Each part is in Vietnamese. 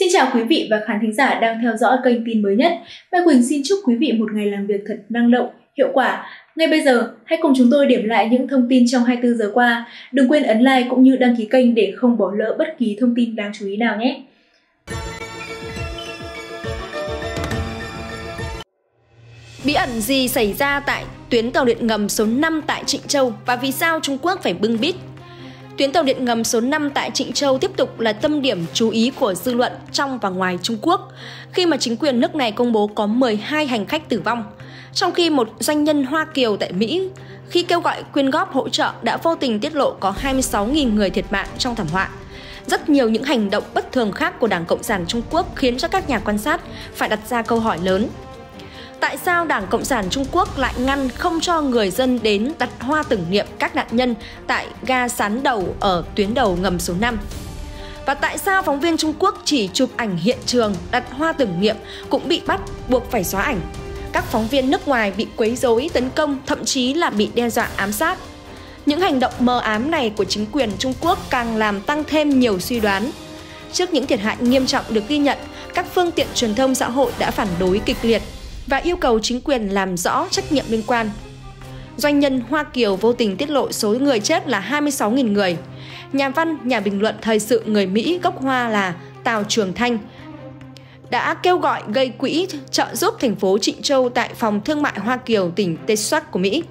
Xin chào quý vị và khán thính giả đang theo dõi kênh tin mới nhất. Mai Quỳnh xin chúc quý vị một ngày làm việc thật năng động, hiệu quả. Ngay bây giờ, hãy cùng chúng tôi điểm lại những thông tin trong 24 giờ qua. Đừng quên ấn like cũng như đăng ký kênh để không bỏ lỡ bất kỳ thông tin đáng chú ý nào nhé. Bí ẩn gì xảy ra tại tuyến tàu điện ngầm số 5 tại Trịnh Châu và vì sao Trung Quốc phải bưng bít tuyến tàu điện ngầm số 5 tại Trịnh Châu tiếp tục là tâm điểm chú ý của dư luận trong và ngoài Trung Quốc, khi mà chính quyền nước này công bố có 12 hành khách tử vong. Trong khi một doanh nhân Hoa Kiều tại Mỹ khi kêu gọi quyên góp hỗ trợ đã vô tình tiết lộ có 26.000 người thiệt mạng trong thảm họa. Rất nhiều những hành động bất thường khác của Đảng Cộng sản Trung Quốc khiến cho các nhà quan sát phải đặt ra câu hỏi lớn Tại sao Đảng Cộng sản Trung Quốc lại ngăn không cho người dân đến đặt hoa tưởng niệm các nạn nhân tại ga sán đầu ở tuyến đầu ngầm số 5? Và tại sao phóng viên Trung Quốc chỉ chụp ảnh hiện trường đặt hoa tưởng niệm cũng bị bắt buộc phải xóa ảnh? Các phóng viên nước ngoài bị quấy rối, tấn công, thậm chí là bị đe dọa ám sát. Những hành động mờ ám này của chính quyền Trung Quốc càng làm tăng thêm nhiều suy đoán. Trước những thiệt hại nghiêm trọng được ghi nhận, các phương tiện truyền thông xã hội đã phản đối kịch liệt và yêu cầu chính quyền làm rõ trách nhiệm liên quan. Doanh nhân Hoa Kiều vô tình tiết lộ số người chết là 26.000 người. Nhà văn, nhà bình luận thời sự người Mỹ gốc Hoa là Tào Trường Thanh đã kêu gọi gây quỹ trợ giúp thành phố Trịnh Châu tại phòng thương mại Hoa Kiều tỉnh Texas của Mỹ.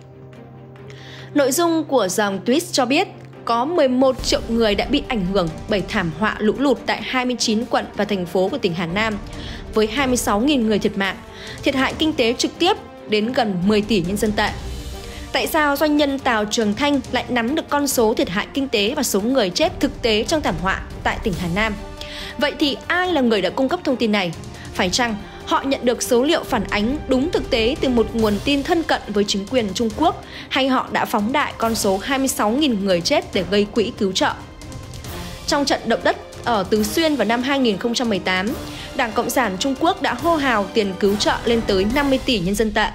Nội dung của dòng tweet cho biết có 11 triệu người đã bị ảnh hưởng bởi thảm họa lũ lụt tại 29 quận và thành phố của tỉnh Hà Nam với 26.000 người thiệt mạng, thiệt hại kinh tế trực tiếp đến gần 10 tỷ nhân dân tệ. Tại sao doanh nhân Tào Trường Thanh lại nắm được con số thiệt hại kinh tế và số người chết thực tế trong thảm họa tại tỉnh Hà Nam? Vậy thì ai là người đã cung cấp thông tin này? Phải chăng họ nhận được số liệu phản ánh đúng thực tế từ một nguồn tin thân cận với chính quyền Trung Quốc hay họ đã phóng đại con số 26.000 người chết để gây quỹ cứu trợ? Trong trận động đất ở Tứ Xuyên vào năm 2018, Đảng Cộng sản Trung Quốc đã hô hào tiền cứu trợ lên tới 50 tỷ nhân dân tệ,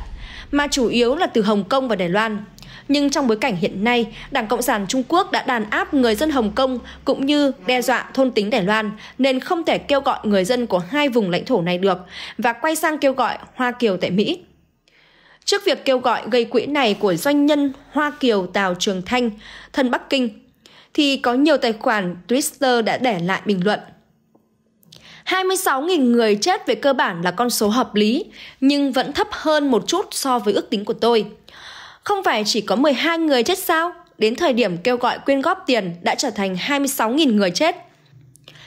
mà chủ yếu là từ Hồng Kông và Đài Loan. Nhưng trong bối cảnh hiện nay, Đảng Cộng sản Trung Quốc đã đàn áp người dân Hồng Kông cũng như đe dọa thôn tính Đài Loan, nên không thể kêu gọi người dân của hai vùng lãnh thổ này được và quay sang kêu gọi Hoa Kiều tại Mỹ. Trước việc kêu gọi gây quỹ này của doanh nhân Hoa Kiều Tào Trường Thanh, thân Bắc Kinh, thì có nhiều tài khoản Twitter đã để lại bình luận – 26.000 người chết về cơ bản là con số hợp lý, nhưng vẫn thấp hơn một chút so với ước tính của tôi. Không phải chỉ có 12 người chết sao? Đến thời điểm kêu gọi quyên góp tiền đã trở thành 26.000 người chết.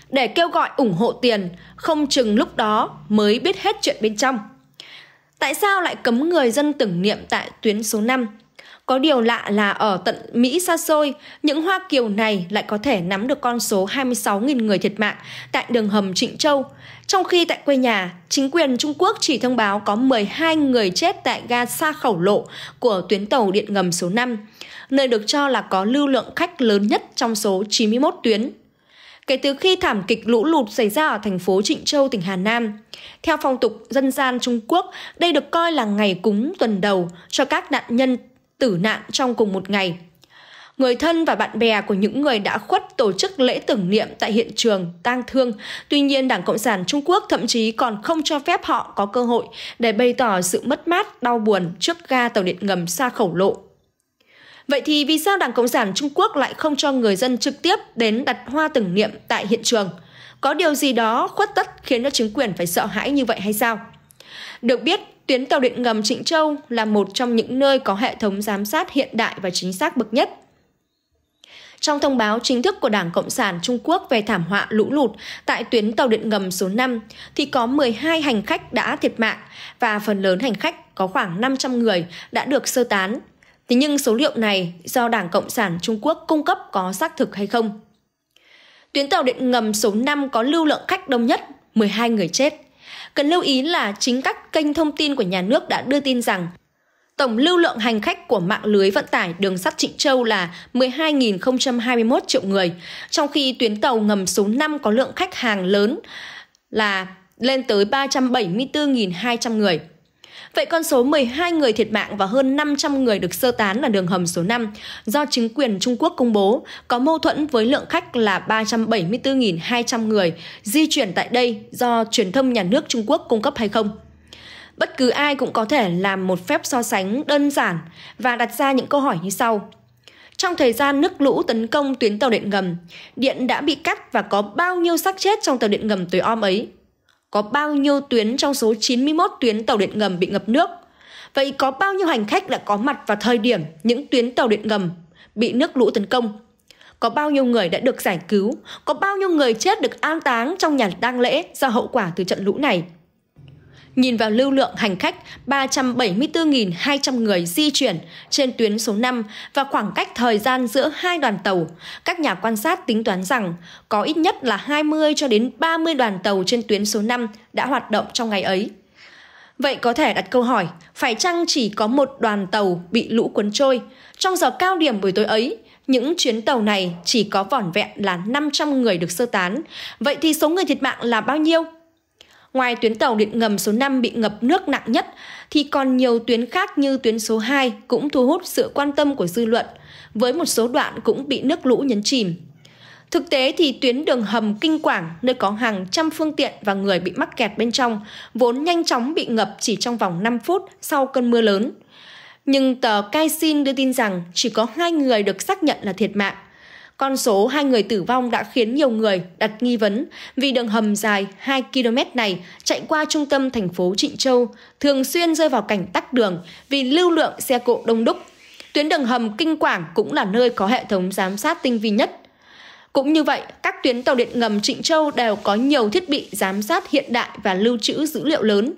Để kêu gọi ủng hộ tiền, không chừng lúc đó mới biết hết chuyện bên trong. Tại sao lại cấm người dân tưởng niệm tại tuyến số 5? Có điều lạ là ở tận Mỹ xa xôi, những Hoa Kiều này lại có thể nắm được con số 26.000 người thiệt mạng tại đường hầm Trịnh Châu, trong khi tại quê nhà, chính quyền Trung Quốc chỉ thông báo có 12 người chết tại ga xa Khẩu Lộ của tuyến tàu điện ngầm số 5, nơi được cho là có lưu lượng khách lớn nhất trong số 91 tuyến kể từ khi thảm kịch lũ lụt xảy ra ở thành phố Trịnh Châu, tỉnh Hà Nam. Theo phong tục dân gian Trung Quốc, đây được coi là ngày cúng tuần đầu cho các nạn nhân tử nạn trong cùng một ngày. Người thân và bạn bè của những người đã khuất tổ chức lễ tưởng niệm tại hiện trường tang thương. Tuy nhiên, Đảng Cộng sản Trung Quốc thậm chí còn không cho phép họ có cơ hội để bày tỏ sự mất mát, đau buồn trước ga tàu điện ngầm xa khẩu lộ. Vậy thì vì sao Đảng Cộng sản Trung Quốc lại không cho người dân trực tiếp đến đặt hoa tưởng niệm tại hiện trường? Có điều gì đó khuất tất khiến cho chính quyền phải sợ hãi như vậy hay sao? Được biết, Tuyến tàu điện ngầm Trịnh Châu là một trong những nơi có hệ thống giám sát hiện đại và chính xác bậc nhất. Trong thông báo chính thức của Đảng Cộng sản Trung Quốc về thảm họa lũ lụt tại tuyến tàu điện ngầm số 5 thì có 12 hành khách đã thiệt mạng và phần lớn hành khách có khoảng 500 người đã được sơ tán. Thế nhưng số liệu này do Đảng Cộng sản Trung Quốc cung cấp có xác thực hay không? Tuyến tàu điện ngầm số 5 có lưu lượng khách đông nhất, 12 người chết. Cần lưu ý là chính các kênh thông tin của nhà nước đã đưa tin rằng tổng lưu lượng hành khách của mạng lưới vận tải đường sắt Trịnh Châu là 12.021 triệu người, trong khi tuyến tàu ngầm số 5 có lượng khách hàng lớn là lên tới 374.200 người. Vậy con số 12 người thiệt mạng và hơn 500 người được sơ tán là đường hầm số 5 do chính quyền Trung Quốc công bố có mâu thuẫn với lượng khách là 374.200 người di chuyển tại đây do truyền thông nhà nước Trung Quốc cung cấp hay không? Bất cứ ai cũng có thể làm một phép so sánh đơn giản và đặt ra những câu hỏi như sau. Trong thời gian nước lũ tấn công tuyến tàu điện ngầm, điện đã bị cắt và có bao nhiêu xác chết trong tàu điện ngầm tối om ấy? có bao nhiêu tuyến trong số 91 tuyến tàu điện ngầm bị ngập nước. Vậy có bao nhiêu hành khách đã có mặt vào thời điểm những tuyến tàu điện ngầm bị nước lũ tấn công? Có bao nhiêu người đã được giải cứu? Có bao nhiêu người chết được an táng trong nhà tang lễ do hậu quả từ trận lũ này? Nhìn vào lưu lượng hành khách 374.200 người di chuyển trên tuyến số 5 và khoảng cách thời gian giữa hai đoàn tàu, các nhà quan sát tính toán rằng có ít nhất là 20 cho đến 30 đoàn tàu trên tuyến số 5 đã hoạt động trong ngày ấy. Vậy có thể đặt câu hỏi, phải chăng chỉ có một đoàn tàu bị lũ cuốn trôi? Trong giờ cao điểm buổi tối ấy, những chuyến tàu này chỉ có vỏn vẹn là 500 người được sơ tán. Vậy thì số người thiệt mạng là bao nhiêu? Ngoài tuyến tàu điện ngầm số 5 bị ngập nước nặng nhất, thì còn nhiều tuyến khác như tuyến số 2 cũng thu hút sự quan tâm của dư luận, với một số đoạn cũng bị nước lũ nhấn chìm. Thực tế thì tuyến đường hầm Kinh Quảng, nơi có hàng trăm phương tiện và người bị mắc kẹt bên trong, vốn nhanh chóng bị ngập chỉ trong vòng 5 phút sau cơn mưa lớn. Nhưng tờ Kaisin đưa tin rằng chỉ có hai người được xác nhận là thiệt mạng con số hai người tử vong đã khiến nhiều người đặt nghi vấn vì đường hầm dài 2 km này chạy qua trung tâm thành phố Trịnh Châu thường xuyên rơi vào cảnh tắc đường vì lưu lượng xe cộ đông đúc. Tuyến đường hầm Kinh Quảng cũng là nơi có hệ thống giám sát tinh vi nhất. Cũng như vậy, các tuyến tàu điện ngầm Trịnh Châu đều có nhiều thiết bị giám sát hiện đại và lưu trữ dữ liệu lớn.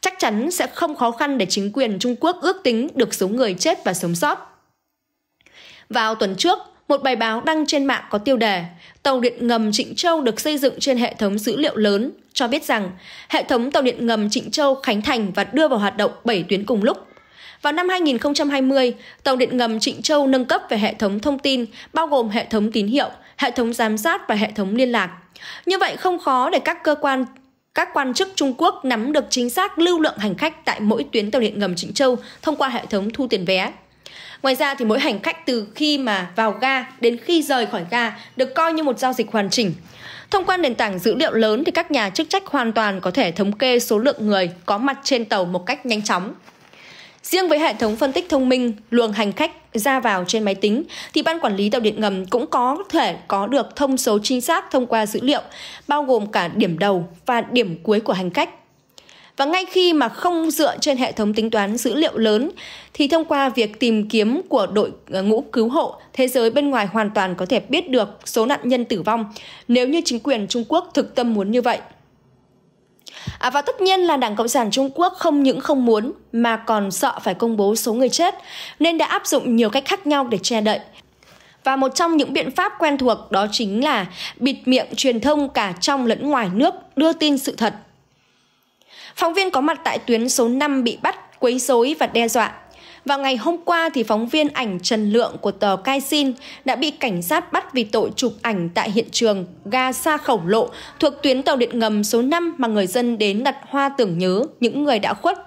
Chắc chắn sẽ không khó khăn để chính quyền Trung Quốc ước tính được số người chết và sống sót. Vào tuần trước, một bài báo đăng trên mạng có tiêu đề Tàu điện ngầm Trịnh Châu được xây dựng trên hệ thống dữ liệu lớn cho biết rằng hệ thống tàu điện ngầm Trịnh Châu khánh thành và đưa vào hoạt động 7 tuyến cùng lúc. Vào năm 2020, tàu điện ngầm Trịnh Châu nâng cấp về hệ thống thông tin, bao gồm hệ thống tín hiệu, hệ thống giám sát và hệ thống liên lạc. Như vậy không khó để các cơ quan các quan chức Trung Quốc nắm được chính xác lưu lượng hành khách tại mỗi tuyến tàu điện ngầm Trịnh Châu thông qua hệ thống thu tiền vé. Ngoài ra thì mỗi hành khách từ khi mà vào ga đến khi rời khỏi ga được coi như một giao dịch hoàn chỉnh. Thông qua nền tảng dữ liệu lớn thì các nhà chức trách hoàn toàn có thể thống kê số lượng người có mặt trên tàu một cách nhanh chóng. Riêng với hệ thống phân tích thông minh, luồng hành khách ra vào trên máy tính thì ban quản lý tàu điện ngầm cũng có thể có được thông số chính xác thông qua dữ liệu bao gồm cả điểm đầu và điểm cuối của hành khách và ngay khi mà không dựa trên hệ thống tính toán dữ liệu lớn thì thông qua việc tìm kiếm của đội ờ, ngũ cứu hộ, thế giới bên ngoài hoàn toàn có thể biết được số nạn nhân tử vong nếu như chính quyền Trung Quốc thực tâm muốn như vậy. À, và tất nhiên là Đảng Cộng sản Trung Quốc không những không muốn mà còn sợ phải công bố số người chết nên đã áp dụng nhiều cách khác nhau để che đậy. Và một trong những biện pháp quen thuộc đó chính là bịt miệng truyền thông cả trong lẫn ngoài nước đưa tin sự thật Phóng viên có mặt tại tuyến số 5 bị bắt, quấy rối và đe dọa. Vào ngày hôm qua, thì phóng viên ảnh Trần Lượng của tờ Kaisin đã bị cảnh sát bắt vì tội chụp ảnh tại hiện trường ga xa khổng lộ thuộc tuyến tàu điện ngầm số 5 mà người dân đến đặt hoa tưởng nhớ những người đã khuất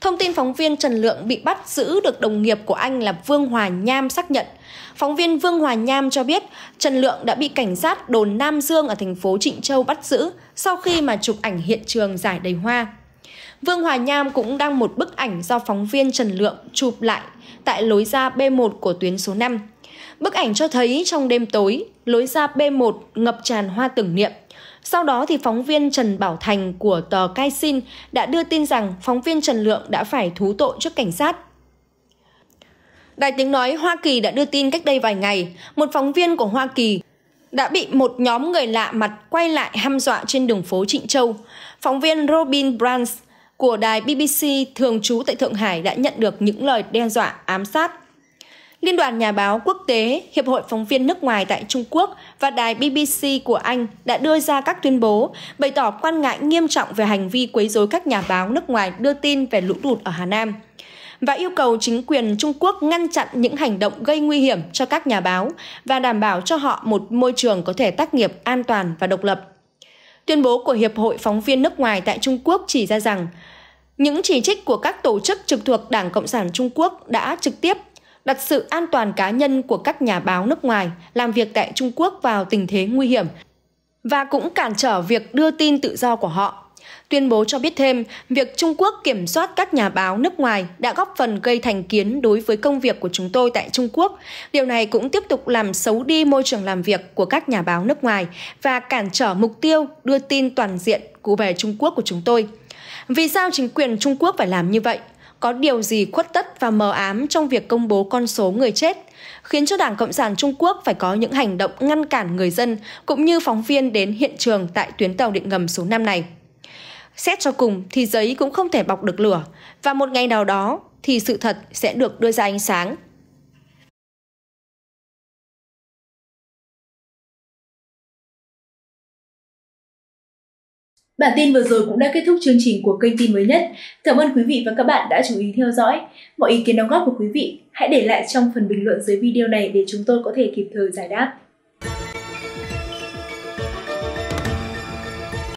Thông tin phóng viên Trần Lượng bị bắt giữ được đồng nghiệp của anh là Vương Hòa Nham xác nhận. Phóng viên Vương Hòa Nham cho biết Trần Lượng đã bị cảnh sát đồn Nam Dương ở thành phố Trịnh Châu bắt giữ sau khi mà chụp ảnh hiện trường giải đầy hoa. Vương Hòa Nham cũng đăng một bức ảnh do phóng viên Trần Lượng chụp lại tại lối ra B1 của tuyến số 5. Bức ảnh cho thấy trong đêm tối, lối ra B1 ngập tràn hoa tưởng niệm. Sau đó thì phóng viên Trần Bảo Thành của tờ Cai Sin đã đưa tin rằng phóng viên Trần Lượng đã phải thú tội trước cảnh sát. Đài tiếng nói Hoa Kỳ đã đưa tin cách đây vài ngày, một phóng viên của Hoa Kỳ đã bị một nhóm người lạ mặt quay lại hăm dọa trên đường phố Trịnh Châu. Phóng viên Robin Brands của đài BBC thường trú tại Thượng Hải đã nhận được những lời đe dọa ám sát. Liên đoàn Nhà báo Quốc tế, Hiệp hội phóng viên nước ngoài tại Trung Quốc và đài BBC của Anh đã đưa ra các tuyên bố bày tỏ quan ngại nghiêm trọng về hành vi quấy rối các nhà báo nước ngoài đưa tin về lũ lụt ở Hà Nam và yêu cầu chính quyền Trung Quốc ngăn chặn những hành động gây nguy hiểm cho các nhà báo và đảm bảo cho họ một môi trường có thể tác nghiệp an toàn và độc lập. Tuyên bố của Hiệp hội phóng viên nước ngoài tại Trung Quốc chỉ ra rằng những chỉ trích của các tổ chức trực thuộc Đảng Cộng sản Trung Quốc đã trực tiếp đặt sự an toàn cá nhân của các nhà báo nước ngoài làm việc tại Trung Quốc vào tình thế nguy hiểm và cũng cản trở việc đưa tin tự do của họ. Tuyên bố cho biết thêm, việc Trung Quốc kiểm soát các nhà báo nước ngoài đã góp phần gây thành kiến đối với công việc của chúng tôi tại Trung Quốc. Điều này cũng tiếp tục làm xấu đi môi trường làm việc của các nhà báo nước ngoài và cản trở mục tiêu đưa tin toàn diện của về Trung Quốc của chúng tôi. Vì sao chính quyền Trung Quốc phải làm như vậy? có điều gì khuất tất và mờ ám trong việc công bố con số người chết, khiến cho Đảng Cộng sản Trung Quốc phải có những hành động ngăn cản người dân cũng như phóng viên đến hiện trường tại tuyến tàu điện ngầm số 5 này. Xét cho cùng thì giấy cũng không thể bọc được lửa, và một ngày nào đó thì sự thật sẽ được đưa ra ánh sáng. Bản tin vừa rồi cũng đã kết thúc chương trình của kênh tin mới nhất. Cảm ơn quý vị và các bạn đã chú ý theo dõi. Mọi ý kiến đóng góp của quý vị hãy để lại trong phần bình luận dưới video này để chúng tôi có thể kịp thời giải đáp.